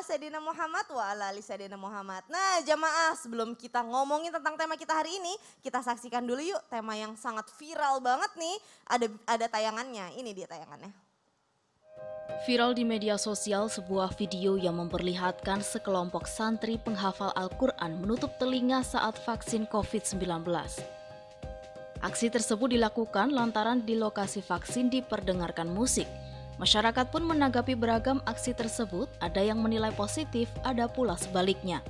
Saidina Sayyidina Muhammad wa ala ali Sayyidina Muhammad. Nah jamaah sebelum kita ngomongin tentang tema kita hari ini, kita saksikan dulu yuk tema yang sangat viral banget nih. Ada, ada tayangannya, ini dia tayangannya. Viral di media sosial sebuah video yang memperlihatkan sekelompok santri penghafal Al-Quran menutup telinga saat vaksin COVID-19. Aksi tersebut dilakukan lantaran di lokasi vaksin diperdengarkan musik Masyarakat pun menanggapi beragam aksi tersebut, ada yang menilai positif, ada pula sebaliknya.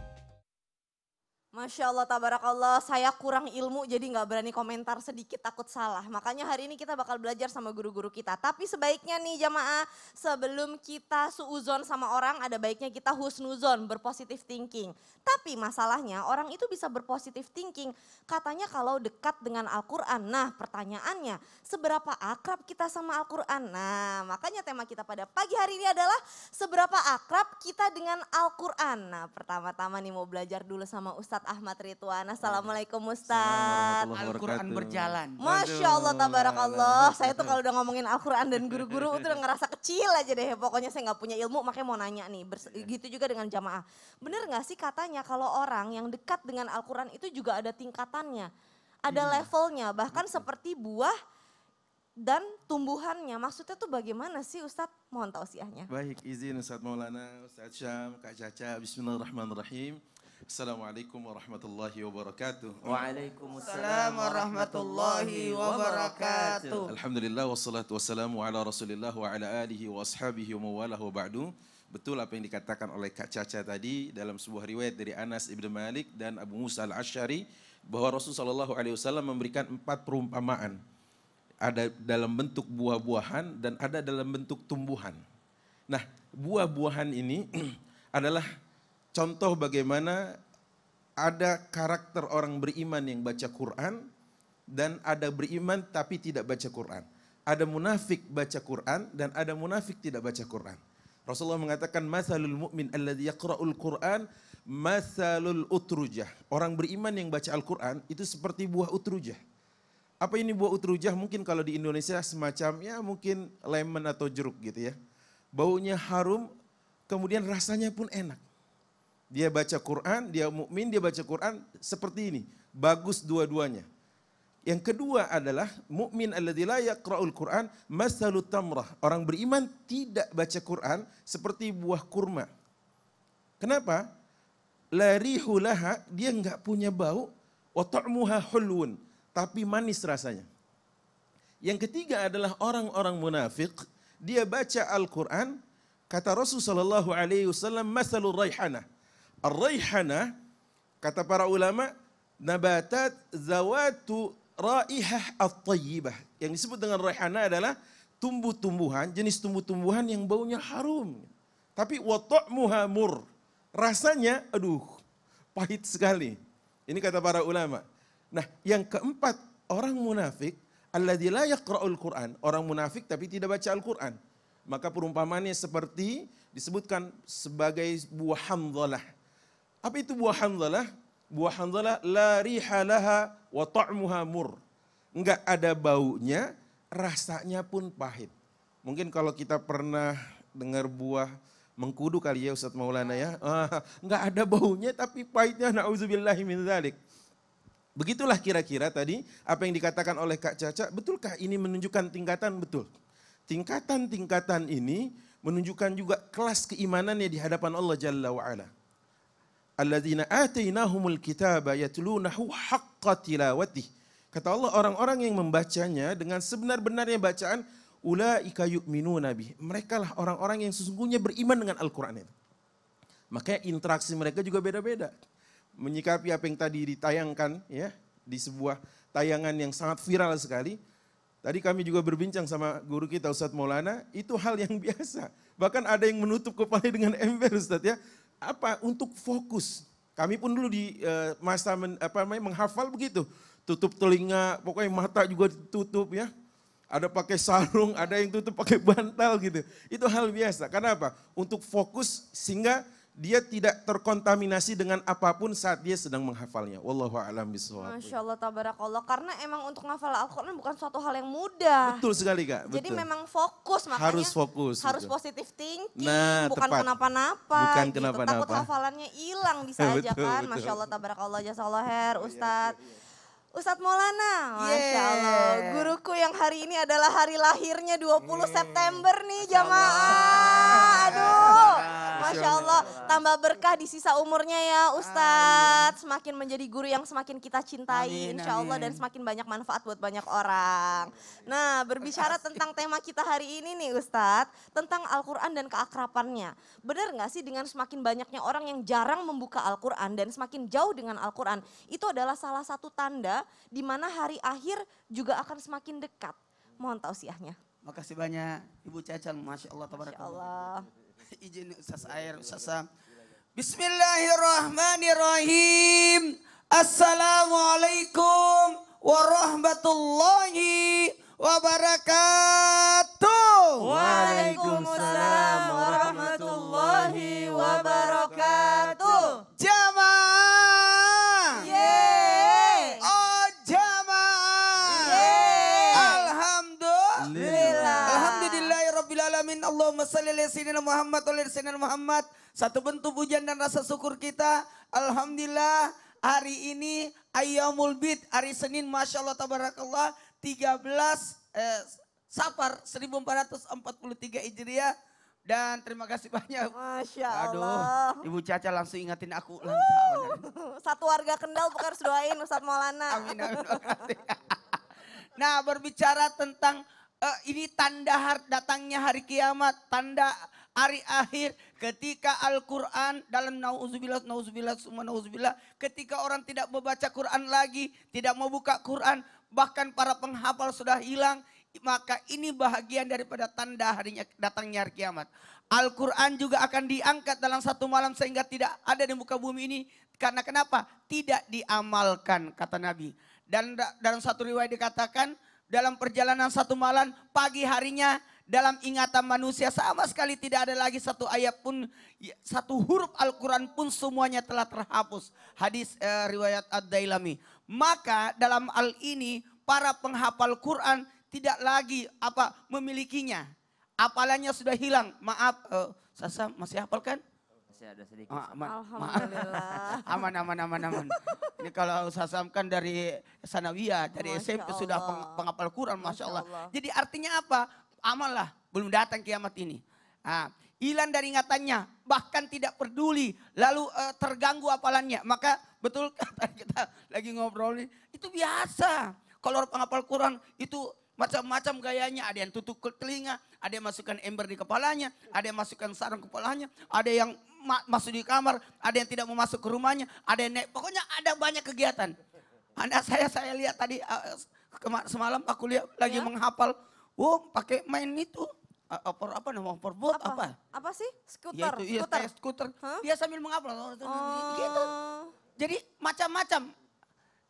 Masya Allah, tabarakallah. Saya kurang ilmu jadi nggak berani komentar sedikit takut salah. Makanya hari ini kita bakal belajar sama guru-guru kita. Tapi sebaiknya nih jamaah, sebelum kita suuzon sama orang, ada baiknya kita husnuzon, berpositif thinking. Tapi masalahnya orang itu bisa berpositif thinking. Katanya kalau dekat dengan Al-Quran. Nah pertanyaannya, seberapa akrab kita sama Al-Quran? Nah makanya tema kita pada pagi hari ini adalah seberapa akrab kita dengan Al-Quran. Nah pertama-tama nih mau belajar dulu sama Ustadz Ustadz Ahmad Ridwan. Iya. Assalamualaikum Ustadz. Al-Quran berjalan. Masya Allah, tabarakallah. Saya tuh kalau udah ngomongin Al-Quran dan guru-guru udah ngerasa kecil aja deh. Pokoknya saya nggak punya ilmu makanya mau nanya nih. Iya. Gitu juga dengan jamaah. Bener nggak sih katanya kalau orang yang dekat dengan Al-Quran itu juga ada tingkatannya. Ada hmm. levelnya bahkan Betul. seperti buah dan tumbuhannya. Maksudnya tuh bagaimana sih Ustadz? Mohon tausiahnya. Baik, izin Ustadz Maulana, Ustadz Syam, Kak Caca, Bismillahirrahmanirrahim. Assalamualaikum warahmatullahi wabarakatuh. Waalaikumsalam warahmatullahi wabarakatuh. Alhamdulillah wassalatu wassalamu ala Rasulillah wa ala alihi wa ashabihi wa mawalahu ba'du. Betul apa yang dikatakan oleh Kak Caca tadi dalam sebuah riwayat dari Anas Ibn Malik dan Abu Musa al-Ash'ari bahwa Rasulullah SAW memberikan empat perumpamaan. Ada dalam bentuk buah-buahan dan ada dalam bentuk tumbuhan. Nah, buah-buahan ini adalah contoh bagaimana ada karakter orang beriman yang baca Quran dan ada beriman tapi tidak baca Quran. Ada munafik baca Quran dan ada munafik tidak baca Quran. Rasulullah mengatakan masalul mu'min alladhi yaqra'ul Quran masalul utrujah. Orang beriman yang baca Al-Quran itu seperti buah utrujah. Apa ini buah utrujah? Mungkin kalau di Indonesia semacam ya mungkin lemon atau jeruk gitu ya. Baunya harum kemudian rasanya pun enak. Dia baca Quran, dia mukmin, dia baca Quran seperti ini. Bagus dua-duanya. Yang kedua adalah mukmin alladzi la yaqra'ul Quran masalut tamrah. Orang beriman tidak baca Quran seperti buah kurma. Kenapa? Larihu laha, dia nggak punya bau, wa ta'muha hulwun, tapi manis rasanya. Yang ketiga adalah orang-orang munafik, dia baca Al-Quran, kata Rasulullah saw, Alaihi Wasallam, "Masalul raihanah. Ar-raihana kata para ulama nabatat zawatu raihah at-tayyibah. Yang disebut dengan raihana adalah tumbuh-tumbuhan, jenis tumbuh-tumbuhan yang baunya harum. Tapi wata'muha mur. Rasanya aduh, pahit sekali. Ini kata para ulama. Nah, yang keempat, orang munafik alladzi la yaqra'ul Qur'an, orang munafik tapi tidak baca Al-Qur'an. Maka perumpamannya seperti disebutkan sebagai buah hamdalah apa itu buah hanzalah? Buah hanzalah la laha wa ta'muha mur. Enggak ada baunya, rasanya pun pahit. Mungkin kalau kita pernah dengar buah mengkudu kali ya Ustadz Maulana ya. Ah, enggak ada baunya tapi pahitnya na'udzubillahi min zalik. Begitulah kira-kira tadi apa yang dikatakan oleh Kak Caca, betulkah ini menunjukkan tingkatan? Betul. Tingkatan-tingkatan ini menunjukkan juga kelas keimanannya di hadapan Allah Jalla wa'ala alladzina atainahumul kitaba yatlunahu haqqa tilawatih. Kata Allah orang-orang yang membacanya dengan sebenar-benarnya bacaan ulaika yu'minuna bih. Mereka lah orang-orang yang sesungguhnya beriman dengan Al-Qur'an itu. Makanya interaksi mereka juga beda-beda. Menyikapi apa yang tadi ditayangkan ya di sebuah tayangan yang sangat viral sekali. Tadi kami juga berbincang sama guru kita Ustadz Maulana, itu hal yang biasa. Bahkan ada yang menutup kepala dengan ember Ustadz ya apa untuk fokus. Kami pun dulu di uh, masa men, apa namanya menghafal begitu. Tutup telinga, pokoknya mata juga ditutup ya. Ada pakai sarung, ada yang tutup pakai bantal gitu. Itu hal biasa. Karena apa? Untuk fokus sehingga dia tidak terkontaminasi dengan apapun saat dia sedang menghafalnya. Wallahu a'lam bishawab. Masya Allah tabarakallah. Karena emang untuk menghafal Al-Quran bukan suatu hal yang mudah. Betul sekali kak. Betul. Jadi memang fokus makanya. Harus fokus. Harus betul. positive thinking. Nah, bukan kenapa-napa. Bukan gitu. kenapa-napa. Takut hafalannya hilang bisa betul, aja kan. Betul. Masya Allah tabarakallah. Allah her iya, Ustadz. Ya, ya, ya. Ustadz Maulana, Masya yeah. Guruku yang hari ini adalah hari lahirnya 20 September nih jamaah. Masya Allah. Tambah berkah di sisa umurnya ya Ustadz. Semakin menjadi guru yang semakin kita cintai amin, insya Allah. Amin. Dan semakin banyak manfaat buat banyak orang. Nah berbicara tentang tema kita hari ini nih Ustadz. Tentang Al-Quran dan keakrapannya. Benar gak sih dengan semakin banyaknya orang yang jarang membuka Al-Quran. Dan semakin jauh dengan Al-Quran. Itu adalah salah satu tanda di mana hari akhir juga akan semakin dekat. Mohon tausiahnya. Makasih banyak Ibu Cacang, Masya Allah, Masya Allah izin Ustaz Air, Ustaz Sam. Bismillahirrahmanirrahim. Assalamualaikum warahmatullahi wabarakatuh. Waalaikumsalam warahmatullahi wabarakatuh. Allahumma salli ala sayyidina Muhammad wa sayyidina Muhammad. Satu bentuk pujian dan rasa syukur kita. Alhamdulillah hari ini Ayyamul Bid hari Senin Masya Allah Tabarakallah 13 eh, Safar 1443 Hijriah dan terima kasih banyak. Masya Allah. Aduh, Ibu Caca langsung ingatin aku Uh, Satu warga Kendal bukan harus doain Ustadz Maulana. Amin, amin. Nah berbicara tentang uh, ini tanda datangnya hari kiamat, tanda hari akhir ketika Al-Qur'an dalam nauzubillah nauzubillah semua na'udzubillah, ketika orang tidak membaca Qur'an lagi, tidak mau buka Qur'an, bahkan para penghafal sudah hilang, maka ini bahagian daripada tanda harinya datangnya hari kiamat. Al-Qur'an juga akan diangkat dalam satu malam sehingga tidak ada di muka bumi ini karena kenapa? Tidak diamalkan kata Nabi. Dan dalam satu riwayat dikatakan dalam perjalanan satu malam, pagi harinya dalam ingatan manusia sama sekali tidak ada lagi satu ayat pun satu huruf Al-Qur'an pun semuanya telah terhapus. Hadis eh, riwayat Ad-Dailami. Maka dalam al ini para penghafal Quran tidak lagi apa memilikinya. Apalanya sudah hilang. Maaf, eh, Sasa masih hafal kan? masih ada sedikit. sama aman. Alhamdulillah. aman, aman, aman, aman. Ini kalau Sasam kan dari Sanawiyah, dari Masya SMP Allah. sudah peng, penghafal Quran, Masya, Masya Allah. Allah. Jadi artinya apa? lah, belum datang kiamat ini. Ah, hilang dari ingatannya, bahkan tidak peduli, lalu uh, terganggu apalannya. Maka betul kata kita lagi ngobrol ini, itu biasa. Kalau pengapal Quran itu macam-macam gayanya. Ada yang tutup ke telinga, ada yang masukkan ember di kepalanya, ada yang masukkan sarung kepalanya, ada yang masuk di kamar, ada yang tidak mau masuk ke rumahnya, ada yang naik. Pokoknya ada banyak kegiatan. Anda saya saya lihat tadi eh, semalam aku lihat lagi ya? menghafal. Oh, pakai main itu apa apa nama apa? apa? sih? Skuter. Ya itu, iya, skuter. skuter. Huh? Dia sambil mengupload. Gitu. Oh. Gitu. Jadi macam-macam.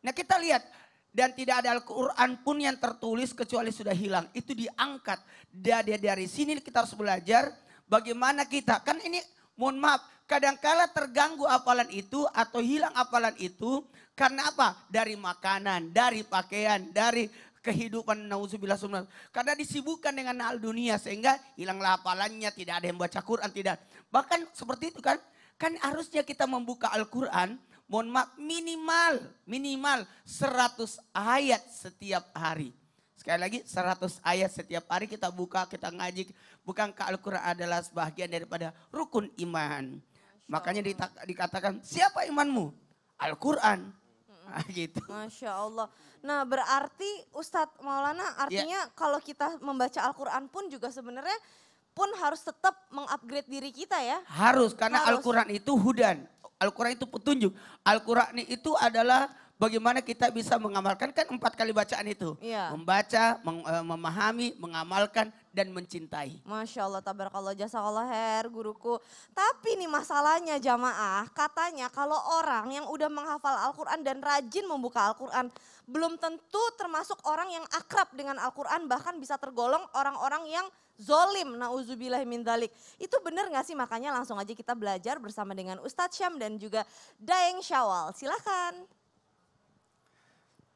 Nah kita lihat dan tidak ada Al-Quran pun yang tertulis kecuali sudah hilang. Itu diangkat. Dari, dari sini kita harus belajar bagaimana kita. Kan ini Mohon maaf, kadangkala terganggu apalan itu atau hilang apalan itu karena apa? Dari makanan, dari pakaian, dari kehidupan nauzubillah sunnah. Karena disibukkan dengan hal dunia sehingga hilanglah apalannya, tidak ada yang baca Quran, tidak. Bahkan seperti itu kan? Kan harusnya kita membuka Al-Qur'an, mohon maaf minimal minimal 100 ayat setiap hari. Sekali lagi 100 ayat setiap hari kita buka, kita ngaji. Bukankah Al-Quran adalah sebahagian daripada rukun iman. Makanya dikatakan siapa imanmu? Al-Quran. Nah, gitu. Masya Allah. Nah berarti Ustadz Maulana ya. artinya yeah. kalau kita membaca Al-Quran pun juga sebenarnya pun harus tetap mengupgrade diri kita ya. Harus karena Al-Quran itu hudan. Al-Quran itu petunjuk. Al-Quran itu adalah bagaimana kita bisa mengamalkan kan empat kali bacaan itu. Iya. Membaca, meng, uh, memahami, mengamalkan dan mencintai. Masya Allah, tabarakallah, jazakallah her, guruku. Tapi nih masalahnya jamaah, katanya kalau orang yang udah menghafal Al-Quran dan rajin membuka Al-Quran, belum tentu termasuk orang yang akrab dengan Al-Quran, bahkan bisa tergolong orang-orang yang zolim, na'udzubillah min dalik. Itu benar gak sih? Makanya langsung aja kita belajar bersama dengan Ustadz Syam dan juga Daeng Syawal. Silahkan.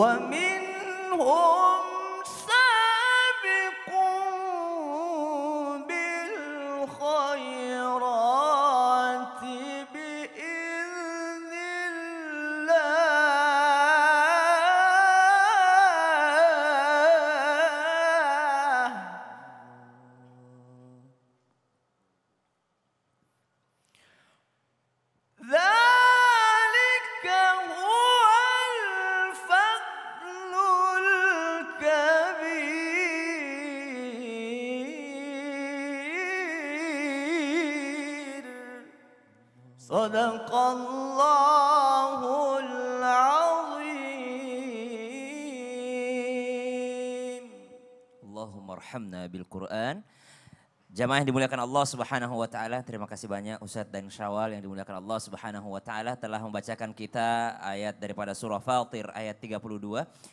O وارحمنا بالقرآن Jamaah yang dimuliakan Allah Subhanahu wa taala, terima kasih banyak Ustadz dan Syawal yang dimuliakan Allah Subhanahu wa taala telah membacakan kita ayat daripada surah Fatir ayat 32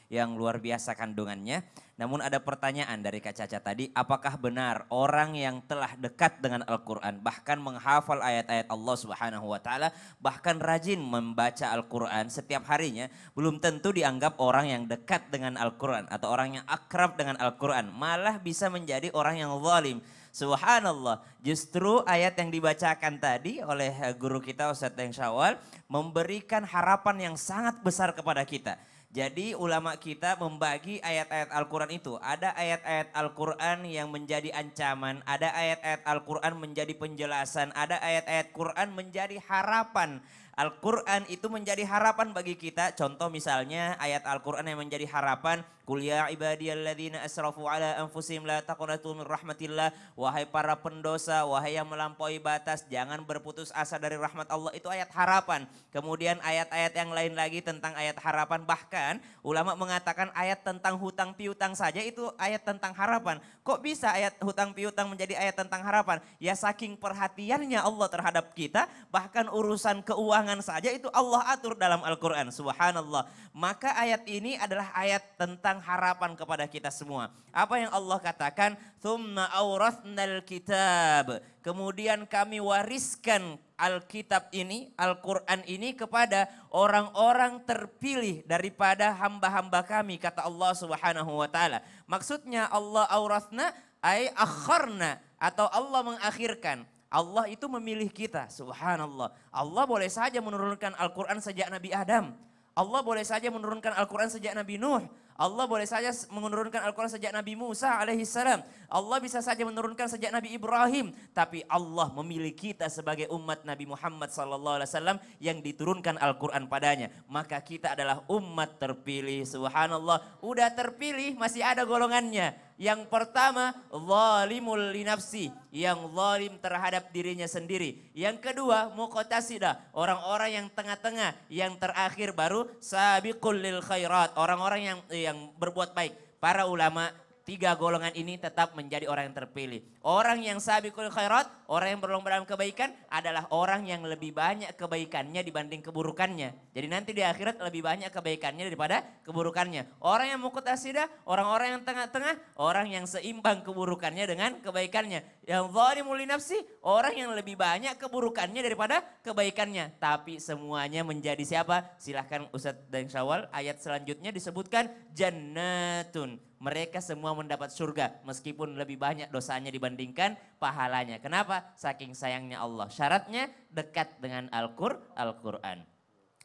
yang luar biasa kandungannya. Namun ada pertanyaan dari Kak Caca tadi, apakah benar orang yang telah dekat dengan Al-Qur'an bahkan menghafal ayat-ayat Allah Subhanahu wa taala, bahkan rajin membaca Al-Qur'an setiap harinya, belum tentu dianggap orang yang dekat dengan Al-Qur'an atau orang yang akrab dengan Al-Qur'an, malah bisa menjadi orang yang zalim Subhanallah. Justru ayat yang dibacakan tadi oleh eh, guru kita Ustadz Yang Syawal memberikan harapan yang sangat besar kepada kita. Jadi ulama kita membagi ayat-ayat Al-Quran itu. Ada ayat-ayat Al-Quran yang menjadi ancaman. Ada ayat-ayat Al-Quran menjadi penjelasan. Ada ayat-ayat Quran menjadi harapan. Al-Quran itu menjadi harapan bagi kita. Contoh misalnya ayat Al-Quran yang menjadi harapan. kuliah ya ibadiyalladzina asrafu ala anfusim la taqnatu min rahmatillah. Wahai para pendosa, wahai yang melampaui batas, jangan berputus asa dari rahmat Allah. Itu ayat harapan. Kemudian ayat-ayat yang lain lagi tentang ayat harapan. Bahkan ulama mengatakan ayat tentang hutang piutang saja itu ayat tentang harapan. Kok bisa ayat hutang piutang menjadi ayat tentang harapan? Ya saking perhatiannya Allah terhadap kita, bahkan urusan keuangan tangan saja itu Allah atur dalam Al-Quran. Subhanallah. Maka ayat ini adalah ayat tentang harapan kepada kita semua. Apa yang Allah katakan? Thumma awrathnal kitab. Kemudian kami wariskan Alkitab ini, Al-Quran ini kepada orang-orang terpilih daripada hamba-hamba kami, kata Allah subhanahu wa ta'ala. Maksudnya Allah awrathna ay akharna atau Allah mengakhirkan. Allah itu memilih kita, subhanallah. Allah boleh saja menurunkan Al-Quran sejak Nabi Adam. Allah boleh saja menurunkan Al-Quran sejak Nabi Nuh. Allah boleh saja menurunkan Al-Quran sejak Nabi Musa alaihissalam. Allah bisa saja menurunkan sejak Nabi Ibrahim. Tapi Allah memilih kita sebagai umat Nabi Muhammad sallallahu alaihi wasallam yang diturunkan Al-Quran padanya. Maka kita adalah umat terpilih. Subhanallah, udah terpilih masih ada golongannya. Yang pertama, zalimul linafsi, yang zalim terhadap dirinya sendiri. Yang kedua, muqtasida, orang-orang yang tengah-tengah, yang terakhir baru sabiqul lil khairat, orang-orang yang yang berbuat baik. Para ulama Tiga golongan ini tetap menjadi orang yang terpilih. Orang yang sabiqul khairat, orang yang berlomba dalam kebaikan adalah orang yang lebih banyak kebaikannya dibanding keburukannya. Jadi nanti di akhirat lebih banyak kebaikannya daripada keburukannya. Orang yang mukut asida, orang-orang yang tengah-tengah, orang yang seimbang keburukannya dengan kebaikannya. Yang zalimul nafsi, orang yang lebih banyak keburukannya daripada kebaikannya. Tapi semuanya menjadi siapa? Silahkan Ustadz dan Syawal ayat selanjutnya disebutkan jannatun mereka semua mendapat surga meskipun lebih banyak dosanya dibandingkan pahalanya. Kenapa? Saking sayangnya Allah. Syaratnya dekat dengan Al-Qur'an.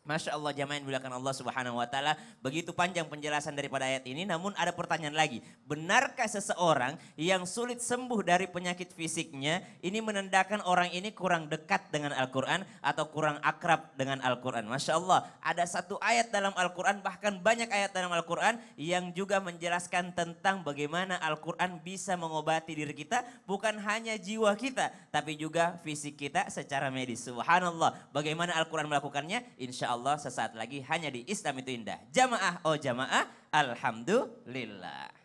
Masya Allah jamaah yang Allah subhanahu wa ta'ala. Begitu panjang penjelasan daripada ayat ini namun ada pertanyaan lagi. Benarkah seseorang yang sulit sembuh dari penyakit fisiknya ini menandakan orang ini kurang dekat dengan Al-Quran atau kurang akrab dengan Al-Quran. Masya Allah ada satu ayat dalam Al-Quran bahkan banyak ayat dalam Al-Quran yang juga menjelaskan tentang bagaimana Al-Quran bisa mengobati diri kita bukan hanya jiwa kita tapi juga fisik kita secara medis. Subhanallah bagaimana Al-Quran melakukannya insya Allah sesaat lagi hanya di Islam itu indah. Jamaah oh jamaah, alhamdulillah.